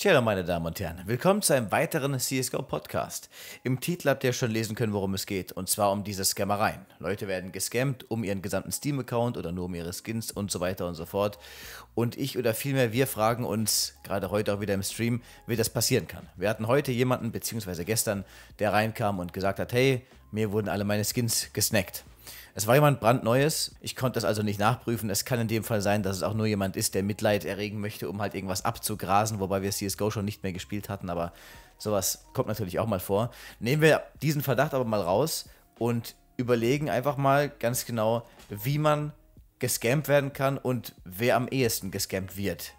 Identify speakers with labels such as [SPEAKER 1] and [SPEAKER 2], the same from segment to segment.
[SPEAKER 1] Tja, meine Damen und Herren, willkommen zu einem weiteren CSGO-Podcast. Im Titel habt ihr schon lesen können, worum es geht, und zwar um diese Scammereien. Leute werden gescammt um ihren gesamten Steam-Account oder nur um ihre Skins und so weiter und so fort. Und ich oder vielmehr wir fragen uns, gerade heute auch wieder im Stream, wie das passieren kann. Wir hatten heute jemanden, beziehungsweise gestern, der reinkam und gesagt hat, hey, mir wurden alle meine Skins gesnackt. Es war jemand brandneues. Ich konnte das also nicht nachprüfen. Es kann in dem Fall sein, dass es auch nur jemand ist, der Mitleid erregen möchte, um halt irgendwas abzugrasen, wobei wir CSGO schon nicht mehr gespielt hatten, aber sowas kommt natürlich auch mal vor. Nehmen wir diesen Verdacht aber mal raus und überlegen einfach mal ganz genau, wie man gescampt werden kann und wer am ehesten gescampt wird.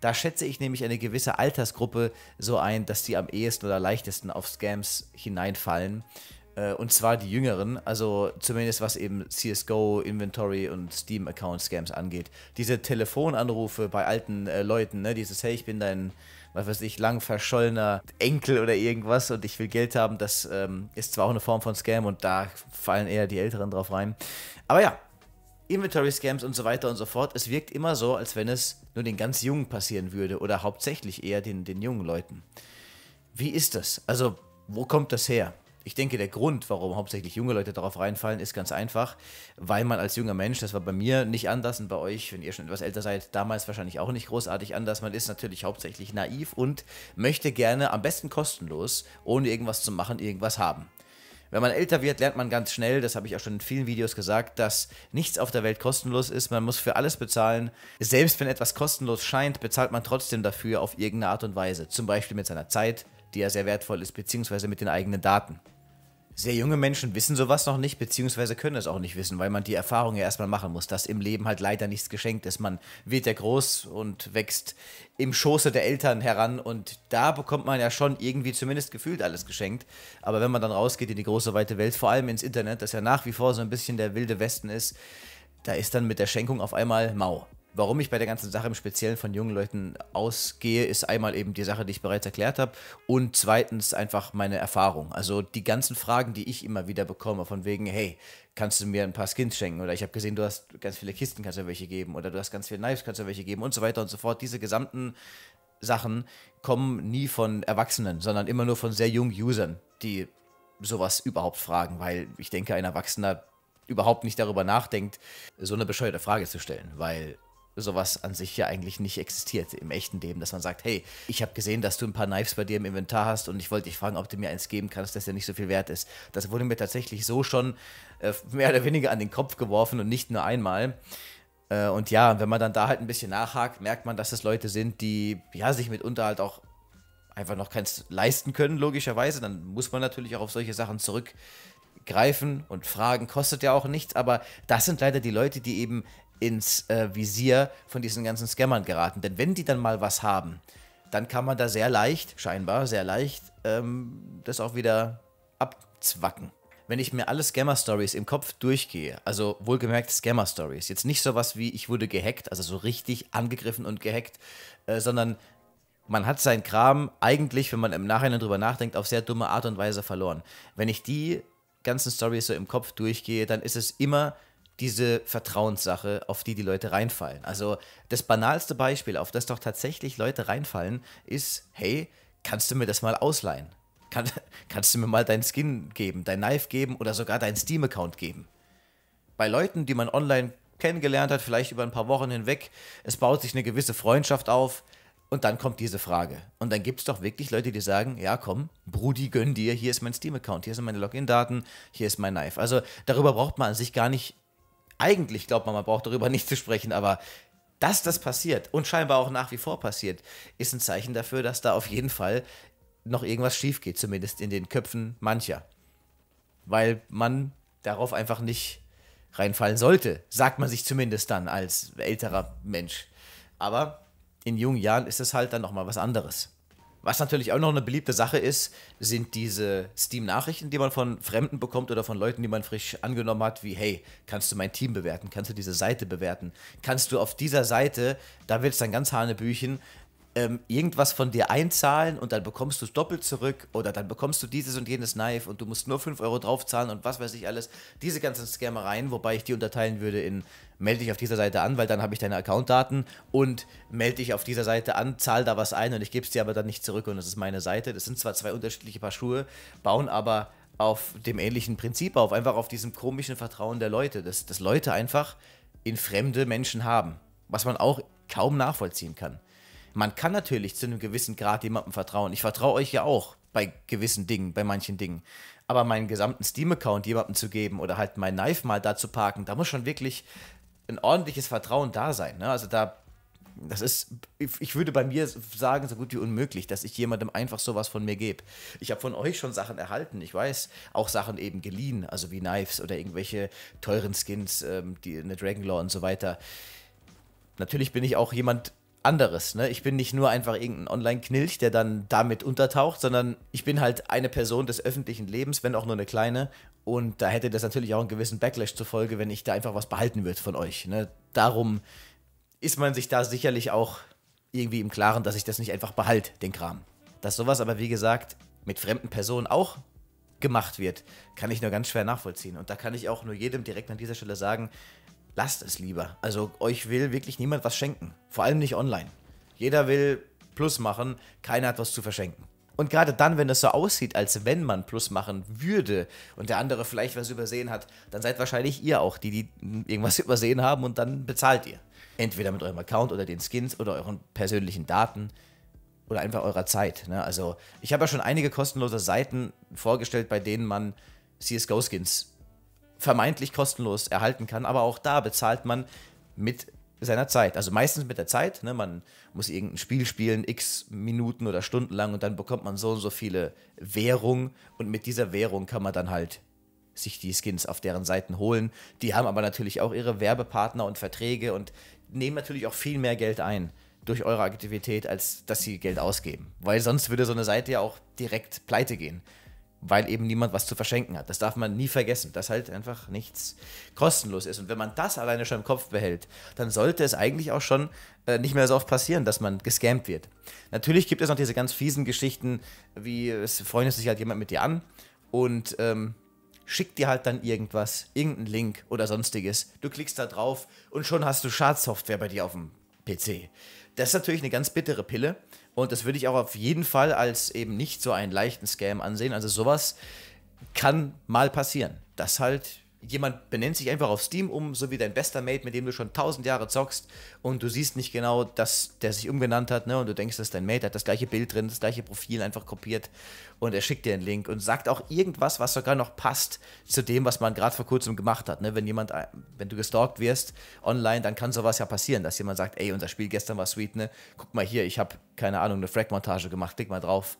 [SPEAKER 1] Da schätze ich nämlich eine gewisse Altersgruppe so ein, dass die am ehesten oder leichtesten auf Scams hineinfallen. Äh, und zwar die Jüngeren, also zumindest was eben CSGO, Inventory und Steam-Account-Scams angeht. Diese Telefonanrufe bei alten äh, Leuten, ne? dieses, hey, ich bin dein, was weiß ich, lang verschollener Enkel oder irgendwas und ich will Geld haben, das ähm, ist zwar auch eine Form von Scam und da fallen eher die Älteren drauf rein. Aber ja, Inventory-Scams und so weiter und so fort. Es wirkt immer so, als wenn es nur den ganz Jungen passieren würde oder hauptsächlich eher den, den jungen Leuten. Wie ist das? Also, wo kommt das her? Ich denke, der Grund, warum hauptsächlich junge Leute darauf reinfallen, ist ganz einfach, weil man als junger Mensch, das war bei mir nicht anders und bei euch, wenn ihr schon etwas älter seid, damals wahrscheinlich auch nicht großartig anders. Man ist natürlich hauptsächlich naiv und möchte gerne am besten kostenlos, ohne irgendwas zu machen, irgendwas haben. Wenn man älter wird, lernt man ganz schnell, das habe ich auch schon in vielen Videos gesagt, dass nichts auf der Welt kostenlos ist. Man muss für alles bezahlen. Selbst wenn etwas kostenlos scheint, bezahlt man trotzdem dafür auf irgendeine Art und Weise. Zum Beispiel mit seiner Zeit, die ja sehr wertvoll ist, beziehungsweise mit den eigenen Daten. Sehr junge Menschen wissen sowas noch nicht, beziehungsweise können es auch nicht wissen, weil man die Erfahrung ja erstmal machen muss, dass im Leben halt leider nichts geschenkt ist. Man wird ja groß und wächst im Schoße der Eltern heran und da bekommt man ja schon irgendwie zumindest gefühlt alles geschenkt. Aber wenn man dann rausgeht in die große weite Welt, vor allem ins Internet, das ja nach wie vor so ein bisschen der wilde Westen ist, da ist dann mit der Schenkung auf einmal mau. Warum ich bei der ganzen Sache im Speziellen von jungen Leuten ausgehe, ist einmal eben die Sache, die ich bereits erklärt habe und zweitens einfach meine Erfahrung. Also die ganzen Fragen, die ich immer wieder bekomme, von wegen, hey, kannst du mir ein paar Skins schenken oder ich habe gesehen, du hast ganz viele Kisten, kannst du welche geben oder du hast ganz viele Knives, kannst du welche geben und so weiter und so fort. Diese gesamten Sachen kommen nie von Erwachsenen, sondern immer nur von sehr jungen Usern, die sowas überhaupt fragen, weil ich denke, ein Erwachsener überhaupt nicht darüber nachdenkt, so eine bescheuerte Frage zu stellen, weil sowas an sich ja eigentlich nicht existiert im echten Leben, dass man sagt, hey, ich habe gesehen, dass du ein paar Knives bei dir im Inventar hast und ich wollte dich fragen, ob du mir eins geben kannst, das ja nicht so viel wert ist. Das wurde mir tatsächlich so schon äh, mehr oder weniger an den Kopf geworfen und nicht nur einmal. Äh, und ja, wenn man dann da halt ein bisschen nachhakt, merkt man, dass es das Leute sind, die ja sich mitunter halt auch einfach noch keins leisten können, logischerweise. Dann muss man natürlich auch auf solche Sachen zurückgreifen und fragen, kostet ja auch nichts, aber das sind leider die Leute, die eben ins äh, Visier von diesen ganzen Scammern geraten. Denn wenn die dann mal was haben, dann kann man da sehr leicht, scheinbar sehr leicht, ähm, das auch wieder abzwacken. Wenn ich mir alle Scammer-Stories im Kopf durchgehe, also wohlgemerkt Scammer-Stories, jetzt nicht sowas wie ich wurde gehackt, also so richtig angegriffen und gehackt, äh, sondern man hat seinen Kram eigentlich, wenn man im Nachhinein drüber nachdenkt, auf sehr dumme Art und Weise verloren. Wenn ich die ganzen Stories so im Kopf durchgehe, dann ist es immer diese Vertrauenssache, auf die die Leute reinfallen. Also das banalste Beispiel, auf das doch tatsächlich Leute reinfallen, ist, hey, kannst du mir das mal ausleihen? Kann, kannst du mir mal deinen Skin geben, dein Knife geben oder sogar deinen Steam-Account geben? Bei Leuten, die man online kennengelernt hat, vielleicht über ein paar Wochen hinweg, es baut sich eine gewisse Freundschaft auf und dann kommt diese Frage. Und dann gibt es doch wirklich Leute, die sagen, ja komm, Brudi, gönn dir, hier ist mein Steam-Account, hier sind meine Login-Daten, hier ist mein Knife. Also darüber braucht man an sich gar nicht eigentlich glaubt man, man braucht darüber nicht zu sprechen, aber dass das passiert und scheinbar auch nach wie vor passiert, ist ein Zeichen dafür, dass da auf jeden Fall noch irgendwas schief geht, zumindest in den Köpfen mancher. Weil man darauf einfach nicht reinfallen sollte, sagt man sich zumindest dann als älterer Mensch. Aber in jungen Jahren ist es halt dann nochmal was anderes. Was natürlich auch noch eine beliebte Sache ist, sind diese Steam-Nachrichten, die man von Fremden bekommt oder von Leuten, die man frisch angenommen hat, wie, hey, kannst du mein Team bewerten? Kannst du diese Seite bewerten? Kannst du auf dieser Seite, da wird es dann ganz hanebüchen, ähm, irgendwas von dir einzahlen und dann bekommst du es doppelt zurück oder dann bekommst du dieses und jenes Knife und du musst nur 5 Euro draufzahlen und was weiß ich alles. Diese ganzen Scammereien, wobei ich die unterteilen würde in melde dich auf dieser Seite an, weil dann habe ich deine Accountdaten und melde dich auf dieser Seite an, zahl da was ein und ich gebe es dir aber dann nicht zurück und das ist meine Seite. Das sind zwar zwei unterschiedliche Paar Schuhe, bauen aber auf dem ähnlichen Prinzip auf, einfach auf diesem komischen Vertrauen der Leute, dass, dass Leute einfach in fremde Menschen haben, was man auch kaum nachvollziehen kann man kann natürlich zu einem gewissen Grad jemandem vertrauen. Ich vertraue euch ja auch bei gewissen Dingen, bei manchen Dingen. Aber meinen gesamten Steam-Account jemandem zu geben oder halt mein Knife mal da zu parken, da muss schon wirklich ein ordentliches Vertrauen da sein. Ne? Also da, das ist, ich würde bei mir sagen, so gut wie unmöglich, dass ich jemandem einfach sowas von mir gebe. Ich habe von euch schon Sachen erhalten, ich weiß, auch Sachen eben geliehen, also wie Knives oder irgendwelche teuren Skins, ähm, die, eine Dragonlore und so weiter. Natürlich bin ich auch jemand, anderes. Ne? Ich bin nicht nur einfach irgendein Online-Knilch, der dann damit untertaucht, sondern ich bin halt eine Person des öffentlichen Lebens, wenn auch nur eine kleine. Und da hätte das natürlich auch einen gewissen Backlash zur Folge, wenn ich da einfach was behalten würde von euch. Ne? Darum ist man sich da sicherlich auch irgendwie im Klaren, dass ich das nicht einfach behalte, den Kram. Dass sowas aber, wie gesagt, mit fremden Personen auch gemacht wird, kann ich nur ganz schwer nachvollziehen. Und da kann ich auch nur jedem direkt an dieser Stelle sagen, lasst es lieber. Also euch will wirklich niemand was schenken. Vor allem nicht online. Jeder will Plus machen, keiner hat was zu verschenken. Und gerade dann, wenn es so aussieht, als wenn man Plus machen würde und der andere vielleicht was übersehen hat, dann seid wahrscheinlich ihr auch die, die irgendwas übersehen haben und dann bezahlt ihr. Entweder mit eurem Account oder den Skins oder euren persönlichen Daten oder einfach eurer Zeit. Ne? Also ich habe ja schon einige kostenlose Seiten vorgestellt, bei denen man CSGO-Skins vermeintlich kostenlos erhalten kann. Aber auch da bezahlt man mit seiner Zeit. Also meistens mit der Zeit. Ne? Man muss irgendein Spiel spielen, x Minuten oder Stunden lang und dann bekommt man so und so viele Währung und mit dieser Währung kann man dann halt sich die Skins auf deren Seiten holen. Die haben aber natürlich auch ihre Werbepartner und Verträge und nehmen natürlich auch viel mehr Geld ein durch eure Aktivität, als dass sie Geld ausgeben. Weil sonst würde so eine Seite ja auch direkt pleite gehen weil eben niemand was zu verschenken hat. Das darf man nie vergessen, dass halt einfach nichts kostenlos ist. Und wenn man das alleine schon im Kopf behält, dann sollte es eigentlich auch schon äh, nicht mehr so oft passieren, dass man gescampt wird. Natürlich gibt es noch diese ganz fiesen Geschichten, wie es freundet sich halt jemand mit dir an und ähm, schickt dir halt dann irgendwas, irgendeinen Link oder sonstiges. Du klickst da drauf und schon hast du Schadsoftware bei dir auf dem PC. Das ist natürlich eine ganz bittere Pille und das würde ich auch auf jeden Fall als eben nicht so einen leichten Scam ansehen. Also sowas kann mal passieren, dass halt jemand benennt sich einfach auf Steam um, so wie dein bester Mate, mit dem du schon tausend Jahre zockst und du siehst nicht genau, dass der sich umgenannt hat, ne? Und du denkst, dass dein Mate hat das gleiche Bild drin, das gleiche Profil einfach kopiert und er schickt dir einen Link und sagt auch irgendwas, was sogar noch passt zu dem, was man gerade vor kurzem gemacht hat. Ne? Wenn jemand, äh, wenn du gestalkt wirst online, dann kann sowas ja passieren, dass jemand sagt, ey, unser Spiel gestern war sweet, ne? Guck mal hier, ich habe keine Ahnung eine Frag-Montage gemacht, klick mal drauf.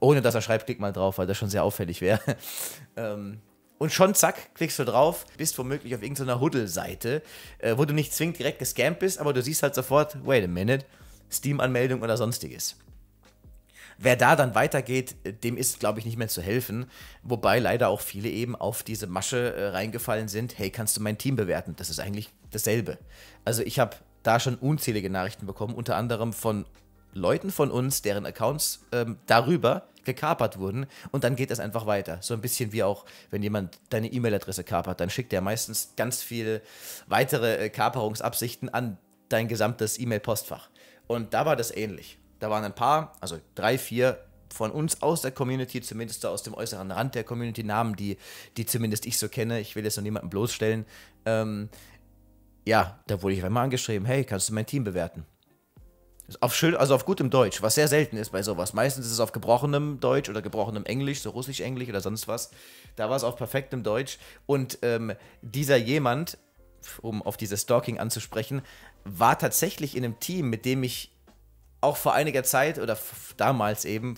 [SPEAKER 1] Ohne dass er schreibt, klick mal drauf, weil das schon sehr auffällig wäre. ähm, und schon zack, klickst du drauf, bist womöglich auf irgendeiner Huddle-Seite, äh, wo du nicht zwingend direkt gescampt bist, aber du siehst halt sofort, wait a minute, Steam-Anmeldung oder sonstiges. Wer da dann weitergeht, dem ist, glaube ich, nicht mehr zu helfen. Wobei leider auch viele eben auf diese Masche äh, reingefallen sind. Hey, kannst du mein Team bewerten? Das ist eigentlich dasselbe. Also ich habe da schon unzählige Nachrichten bekommen, unter anderem von Leuten von uns, deren Accounts ähm, darüber gekapert wurden und dann geht es einfach weiter. So ein bisschen wie auch, wenn jemand deine E-Mail-Adresse kapert, dann schickt er meistens ganz viele weitere äh, Kaperungsabsichten an dein gesamtes E-Mail-Postfach. Und da war das ähnlich. Da waren ein paar, also drei, vier von uns aus der Community, zumindest aus dem äußeren Rand der Community, Namen, die, die zumindest ich so kenne. Ich will jetzt noch niemanden bloßstellen. Ähm, ja, da wurde ich einmal angeschrieben, hey, kannst du mein Team bewerten? Auf schön, also auf gutem Deutsch, was sehr selten ist bei sowas. Meistens ist es auf gebrochenem Deutsch oder gebrochenem Englisch, so Russisch-Englisch oder sonst was. Da war es auf perfektem Deutsch. Und ähm, dieser jemand, um auf dieses Stalking anzusprechen, war tatsächlich in einem Team, mit dem ich auch vor einiger Zeit oder damals eben,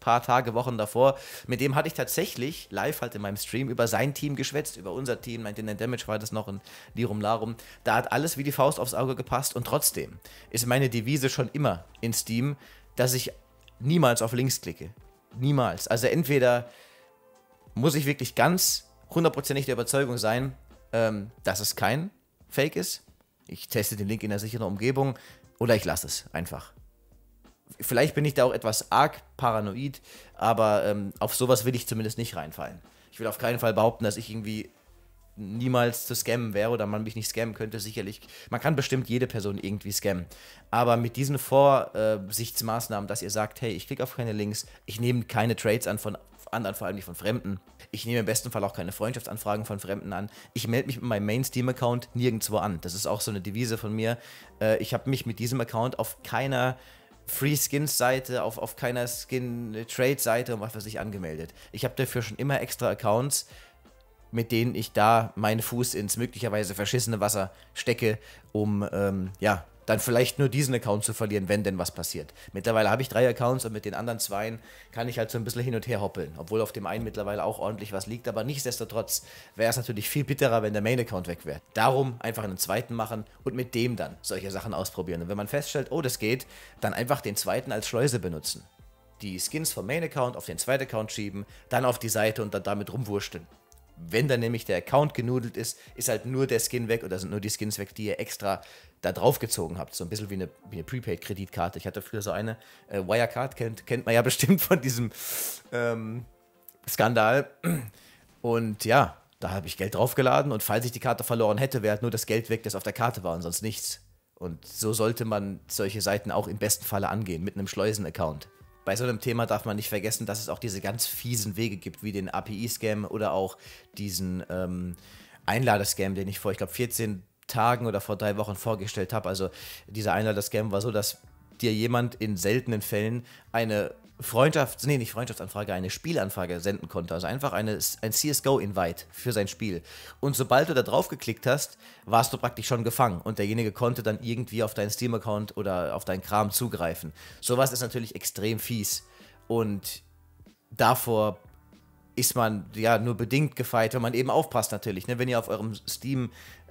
[SPEAKER 1] paar Tage, Wochen davor, mit dem hatte ich tatsächlich live halt in meinem Stream über sein Team geschwätzt, über unser Team, mein Dinner Damage war das noch in Lirum Larum. Da hat alles wie die Faust aufs Auge gepasst und trotzdem ist meine Devise schon immer in Steam, dass ich niemals auf Links klicke. Niemals. Also entweder muss ich wirklich ganz hundertprozentig der Überzeugung sein, ähm, dass es kein Fake ist. Ich teste den Link in einer sicheren Umgebung oder ich lasse es einfach vielleicht bin ich da auch etwas arg paranoid, aber ähm, auf sowas will ich zumindest nicht reinfallen. Ich will auf keinen Fall behaupten, dass ich irgendwie niemals zu scammen wäre oder man mich nicht scammen könnte, sicherlich. Man kann bestimmt jede Person irgendwie scammen. Aber mit diesen Vorsichtsmaßnahmen, dass ihr sagt, hey, ich klicke auf keine Links, ich nehme keine Trades an von anderen, vor allem nicht von Fremden. Ich nehme im besten Fall auch keine Freundschaftsanfragen von Fremden an. Ich melde mich mit meinem Mainstream-Account nirgendwo an. Das ist auch so eine Devise von mir. Äh, ich habe mich mit diesem Account auf keiner Free Skins Seite, auf, auf keiner Skin Trade Seite und was weiß ich angemeldet. Ich habe dafür schon immer extra Accounts, mit denen ich da meinen Fuß ins möglicherweise verschissene Wasser stecke, um ähm, ja, dann vielleicht nur diesen Account zu verlieren, wenn denn was passiert. Mittlerweile habe ich drei Accounts und mit den anderen zweien kann ich halt so ein bisschen hin und her hoppeln, obwohl auf dem einen mittlerweile auch ordentlich was liegt, aber nichtsdestotrotz wäre es natürlich viel bitterer, wenn der Main-Account weg wäre. Darum einfach einen zweiten machen und mit dem dann solche Sachen ausprobieren. Und wenn man feststellt, oh, das geht, dann einfach den zweiten als Schleuse benutzen. Die Skins vom Main-Account auf den zweiten Account schieben, dann auf die Seite und dann damit rumwurschteln. Wenn dann nämlich der Account genudelt ist, ist halt nur der Skin weg oder sind nur die Skins weg, die ihr extra da draufgezogen habt. So ein bisschen wie eine, wie eine Prepaid-Kreditkarte. Ich hatte früher so eine. Äh, Wirecard kennt, kennt man ja bestimmt von diesem ähm, Skandal. Und ja, da habe ich Geld draufgeladen und falls ich die Karte verloren hätte, wäre halt nur das Geld weg, das auf der Karte war und sonst nichts. Und so sollte man solche Seiten auch im besten Falle angehen, mit einem Schleusen-Account. Bei so einem Thema darf man nicht vergessen, dass es auch diese ganz fiesen Wege gibt, wie den API-Scam oder auch diesen ähm, Einladescam, den ich vor, ich glaube, 14 Tagen oder vor drei Wochen vorgestellt habe. Also dieser Einladerscam war so, dass dir jemand in seltenen Fällen eine Freundschaft, nee, nicht Freundschaftsanfrage, eine Spielanfrage senden konnte. Also einfach eine, ein CSGO-Invite für sein Spiel. Und sobald du da drauf geklickt hast, warst du praktisch schon gefangen. Und derjenige konnte dann irgendwie auf deinen Steam-Account oder auf deinen Kram zugreifen. Sowas ist natürlich extrem fies. Und davor ist man ja nur bedingt gefeit, wenn man eben aufpasst natürlich. Ne? Wenn ihr auf eurem Steam-Account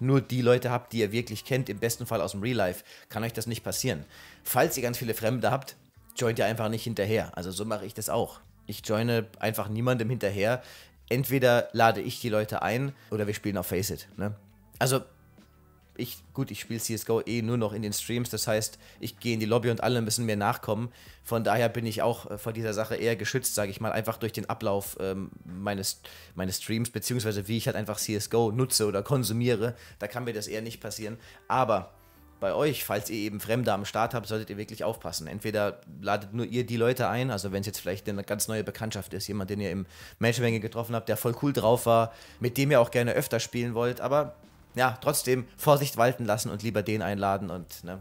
[SPEAKER 1] ähm, nur die Leute habt, die ihr wirklich kennt, im besten Fall aus dem Real Life, kann euch das nicht passieren. Falls ihr ganz viele Fremde habt, joint ihr einfach nicht hinterher. Also so mache ich das auch. Ich joine einfach niemandem hinterher. Entweder lade ich die Leute ein oder wir spielen auf Faceit. Ne? Also ich, gut, ich spiele CSGO eh nur noch in den Streams, das heißt, ich gehe in die Lobby und alle müssen mir nachkommen. Von daher bin ich auch äh, vor dieser Sache eher geschützt, sage ich mal, einfach durch den Ablauf ähm, meines, meines Streams, beziehungsweise wie ich halt einfach CSGO nutze oder konsumiere. Da kann mir das eher nicht passieren. Aber bei euch, falls ihr eben Fremde am Start habt, solltet ihr wirklich aufpassen. Entweder ladet nur ihr die Leute ein, also wenn es jetzt vielleicht eine ganz neue Bekanntschaft ist, jemand, den ihr im Menschenmenge getroffen habt, der voll cool drauf war, mit dem ihr auch gerne öfter spielen wollt, aber ja, trotzdem Vorsicht walten lassen und lieber den einladen und ne,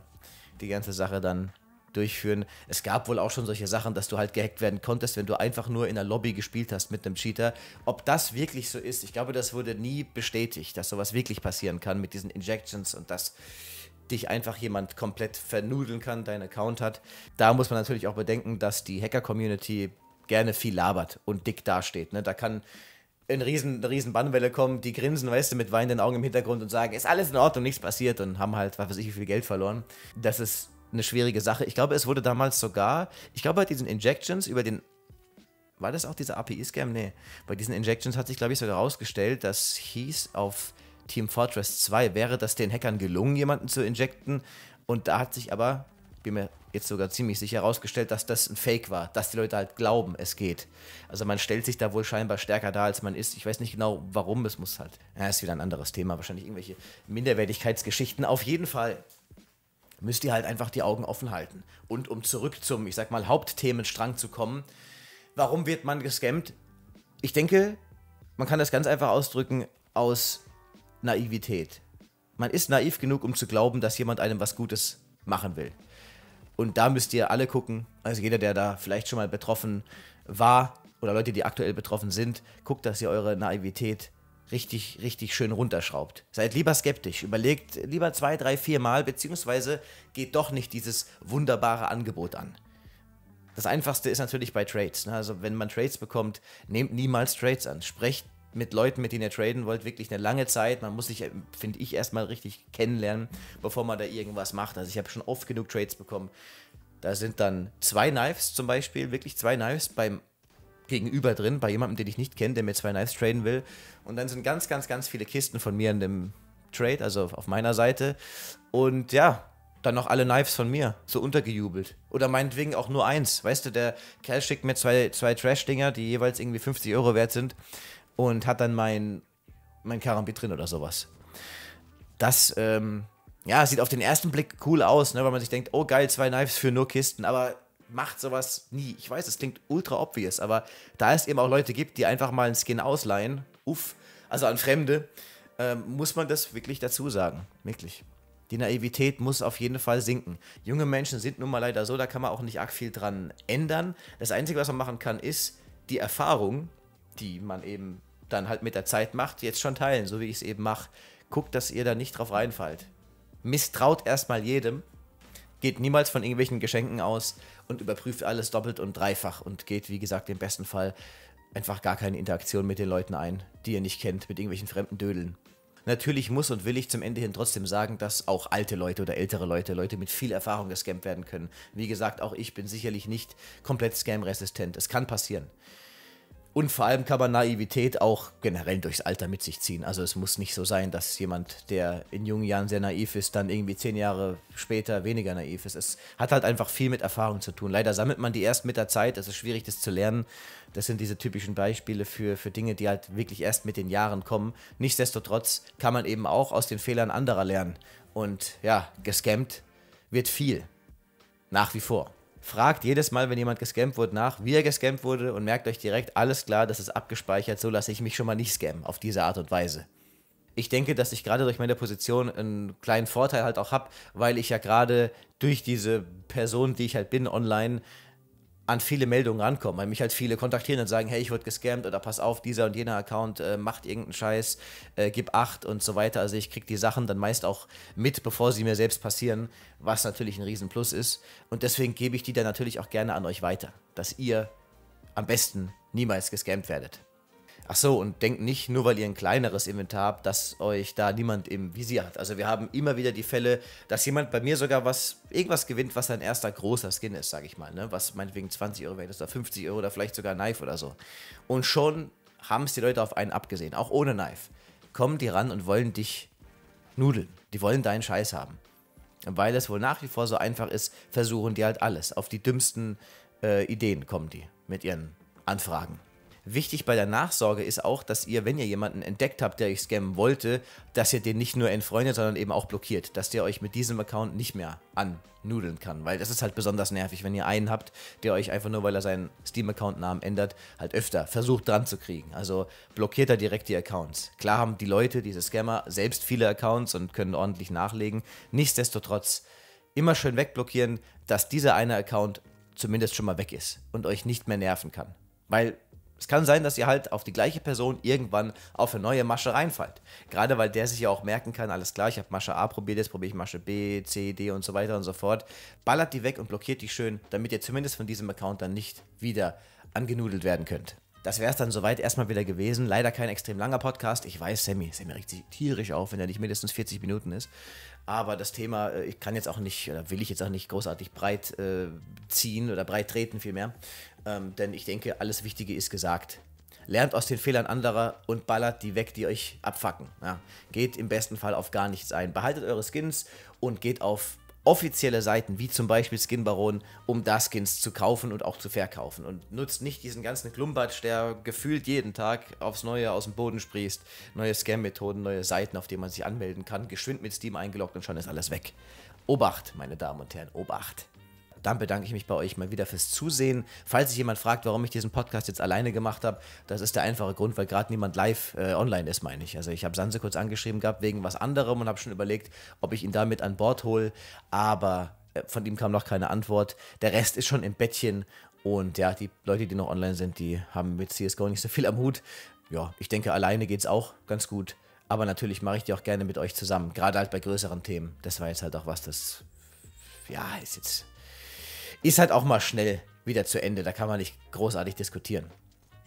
[SPEAKER 1] die ganze Sache dann durchführen. Es gab wohl auch schon solche Sachen, dass du halt gehackt werden konntest, wenn du einfach nur in der Lobby gespielt hast mit einem Cheater. Ob das wirklich so ist, ich glaube, das wurde nie bestätigt, dass sowas wirklich passieren kann mit diesen Injections und dass dich einfach jemand komplett vernudeln kann, deinen Account hat. Da muss man natürlich auch bedenken, dass die Hacker-Community gerne viel labert und dick dasteht. Ne? Da kann eine riesen, eine riesen Bannwelle kommen, die grinsen, weißt du, mit weinenden Augen im Hintergrund und sagen, ist alles in Ordnung, nichts passiert und haben halt, was weiß ich, wie viel Geld verloren. Das ist eine schwierige Sache. Ich glaube, es wurde damals sogar, ich glaube, bei diesen Injections über den war das auch dieser API-Scam? Nee. Bei diesen Injections hat sich, glaube ich, sogar herausgestellt, dass hieß auf Team Fortress 2 wäre das den Hackern gelungen, jemanden zu injecten. Und da hat sich aber bin mir jetzt sogar ziemlich sicher herausgestellt, dass das ein Fake war, dass die Leute halt glauben, es geht. Also man stellt sich da wohl scheinbar stärker dar, als man ist. Ich weiß nicht genau, warum. Es muss halt. Ja, ist wieder ein anderes Thema. Wahrscheinlich irgendwelche Minderwertigkeitsgeschichten. Auf jeden Fall müsst ihr halt einfach die Augen offen halten. Und um zurück zum, ich sag mal, Hauptthemenstrang zu kommen, warum wird man gescammt? Ich denke, man kann das ganz einfach ausdrücken aus Naivität. Man ist naiv genug, um zu glauben, dass jemand einem was Gutes machen will. Und da müsst ihr alle gucken. Also jeder, der da vielleicht schon mal betroffen war oder Leute, die aktuell betroffen sind, guckt, dass ihr eure Naivität richtig, richtig schön runterschraubt. Seid lieber skeptisch, überlegt lieber zwei, drei, vier Mal, beziehungsweise geht doch nicht dieses wunderbare Angebot an. Das Einfachste ist natürlich bei Trades. Ne? Also wenn man Trades bekommt, nehmt niemals Trades an. Sprecht mit Leuten, mit denen ihr traden wollt, wirklich eine lange Zeit. Man muss sich, äh, finde ich, erstmal richtig kennenlernen, bevor man da irgendwas macht. Also ich habe schon oft genug Trades bekommen. Da sind dann zwei Knives zum Beispiel, wirklich zwei Knives beim Gegenüber drin, bei jemandem, den ich nicht kenne, der mir zwei Knives traden will. Und dann sind ganz, ganz, ganz viele Kisten von mir in dem Trade, also auf meiner Seite. Und ja, dann noch alle Knives von mir, so untergejubelt. Oder meinetwegen auch nur eins. Weißt du, der Kerl schickt mir zwei, zwei Trash-Dinger, die jeweils irgendwie 50 Euro wert sind und hat dann mein, mein Karambit drin oder sowas. Das, ähm, ja, sieht auf den ersten Blick cool aus, ne, weil man sich denkt, oh geil, zwei Knives für nur Kisten, aber macht sowas nie. Ich weiß, es klingt ultra obvious, aber da es eben auch Leute gibt, die einfach mal einen Skin ausleihen, uff, also an Fremde, ähm, muss man das wirklich dazu sagen. Wirklich. Die Naivität muss auf jeden Fall sinken. Junge Menschen sind nun mal leider so, da kann man auch nicht arg viel dran ändern. Das Einzige, was man machen kann, ist, die Erfahrung, die man eben dann halt mit der Zeit macht, jetzt schon teilen, so wie ich es eben mache. Guckt, dass ihr da nicht drauf reinfallt. Misstraut erstmal jedem, geht niemals von irgendwelchen Geschenken aus und überprüft alles doppelt und dreifach und geht, wie gesagt, im besten Fall einfach gar keine Interaktion mit den Leuten ein, die ihr nicht kennt, mit irgendwelchen fremden Dödeln. Natürlich muss und will ich zum Ende hin trotzdem sagen, dass auch alte Leute oder ältere Leute, Leute mit viel Erfahrung gescampt werden können. Wie gesagt, auch ich bin sicherlich nicht komplett scam-resistent. Es kann passieren. Und vor allem kann man Naivität auch generell durchs Alter mit sich ziehen. Also es muss nicht so sein, dass jemand, der in jungen Jahren sehr naiv ist, dann irgendwie zehn Jahre später weniger naiv ist. Es hat halt einfach viel mit Erfahrung zu tun. Leider sammelt man die erst mit der Zeit. Es ist schwierig, das zu lernen. Das sind diese typischen Beispiele für, für Dinge, die halt wirklich erst mit den Jahren kommen. Nichtsdestotrotz kann man eben auch aus den Fehlern anderer lernen. Und ja, gescammt wird viel. Nach wie vor fragt jedes Mal, wenn jemand gescampt wurde, nach, wie er gescampt wurde und merkt euch direkt, alles klar, das ist abgespeichert, so lasse ich mich schon mal nicht scammen, auf diese Art und Weise. Ich denke, dass ich gerade durch meine Position einen kleinen Vorteil halt auch habe, weil ich ja gerade durch diese Person, die ich halt bin online, an viele Meldungen rankommen, weil mich halt viele kontaktieren und sagen, hey, ich wurde gescammt oder pass auf, dieser und jener Account äh, macht irgendeinen Scheiß, äh, gib acht und so weiter. Also ich kriege die Sachen dann meist auch mit, bevor sie mir selbst passieren, was natürlich ein Riesenplus ist. Und deswegen gebe ich die dann natürlich auch gerne an euch weiter, dass ihr am besten niemals gescammt werdet. Ach so, und denkt nicht, nur weil ihr ein kleineres Inventar habt, dass euch da niemand im Visier hat. Also wir haben immer wieder die Fälle, dass jemand bei mir sogar was, irgendwas gewinnt, was sein erster großer Skin ist, sage ich mal. Ne? Was meinetwegen 20 Euro wert ist oder 50 Euro oder vielleicht sogar Knife oder so. Und schon haben es die Leute auf einen abgesehen, auch ohne Knife. Kommen die ran und wollen dich nudeln. Die wollen deinen Scheiß haben. Und weil es wohl nach wie vor so einfach ist, versuchen die halt alles. Auf die dümmsten äh, Ideen kommen die mit ihren Anfragen. Wichtig bei der Nachsorge ist auch, dass ihr, wenn ihr jemanden entdeckt habt, der euch scammen wollte, dass ihr den nicht nur entfreundet, sondern eben auch blockiert, dass der euch mit diesem Account nicht mehr annudeln kann, weil das ist halt besonders nervig, wenn ihr einen habt, der euch einfach nur, weil er seinen Steam-Account-Namen ändert, halt öfter versucht dran zu kriegen. Also blockiert er direkt die Accounts. Klar haben die Leute, diese Scammer, selbst viele Accounts und können ordentlich nachlegen. Nichtsdestotrotz immer schön wegblockieren, dass dieser eine Account zumindest schon mal weg ist und euch nicht mehr nerven kann. Weil es kann sein, dass ihr halt auf die gleiche Person irgendwann auf eine neue Masche reinfallt. Gerade weil der sich ja auch merken kann, alles klar, ich habe Masche A probiert, jetzt probiere ich Masche B, C, D und so weiter und so fort. Ballert die weg und blockiert die schön, damit ihr zumindest von diesem Account dann nicht wieder angenudelt werden könnt. Das wäre es dann soweit erstmal wieder gewesen. Leider kein extrem langer Podcast. Ich weiß, Sammy, Sammy regt sich tierisch auf, wenn er nicht mindestens 40 Minuten ist. Aber das Thema, äh, ich kann jetzt auch nicht, oder will ich jetzt auch nicht großartig breit äh, ziehen oder breit treten vielmehr. Ähm, denn ich denke, alles Wichtige ist gesagt. Lernt aus den Fehlern anderer und ballert die weg, die euch abfacken. Ja. Geht im besten Fall auf gar nichts ein. Behaltet eure Skins und geht auf offizielle Seiten, wie zum Beispiel Skinbaron, um da Skins zu kaufen und auch zu verkaufen. Und nutzt nicht diesen ganzen Klumbatsch, der gefühlt jeden Tag aufs Neue aus dem Boden sprießt. Neue Scam-Methoden, neue Seiten, auf denen man sich anmelden kann. Geschwind mit Steam eingeloggt und schon ist alles weg. Obacht, meine Damen und Herren, Obacht dann bedanke ich mich bei euch mal wieder fürs Zusehen. Falls sich jemand fragt, warum ich diesen Podcast jetzt alleine gemacht habe, das ist der einfache Grund, weil gerade niemand live äh, online ist, meine ich. Also ich habe Sanse kurz angeschrieben gehabt wegen was anderem und habe schon überlegt, ob ich ihn damit an Bord hole, aber äh, von ihm kam noch keine Antwort. Der Rest ist schon im Bettchen und ja, die Leute, die noch online sind, die haben mit CSGO nicht so viel am Hut. Ja, ich denke, alleine geht es auch ganz gut. Aber natürlich mache ich die auch gerne mit euch zusammen, gerade halt bei größeren Themen. Das war jetzt halt auch was, das, ja, ist jetzt ist halt auch mal schnell wieder zu Ende. Da kann man nicht großartig diskutieren.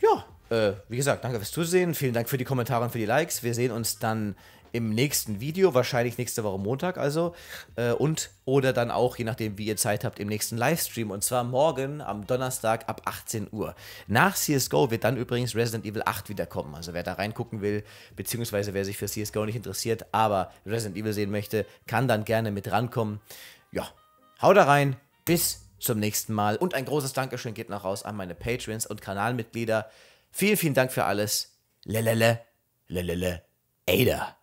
[SPEAKER 1] Ja, äh, wie gesagt, danke fürs Zusehen. Vielen Dank für die Kommentare und für die Likes. Wir sehen uns dann im nächsten Video, wahrscheinlich nächste Woche Montag also. Äh, und oder dann auch, je nachdem, wie ihr Zeit habt, im nächsten Livestream. Und zwar morgen am Donnerstag ab 18 Uhr. Nach CSGO wird dann übrigens Resident Evil 8 wiederkommen. Also wer da reingucken will, beziehungsweise wer sich für CSGO nicht interessiert, aber Resident Evil sehen möchte, kann dann gerne mit rankommen. Ja, haut da rein. Bis zum nächsten Mal. Und ein großes Dankeschön geht noch raus an meine Patreons und Kanalmitglieder. Vielen, vielen Dank für alles. Lelele, lelele, Ada.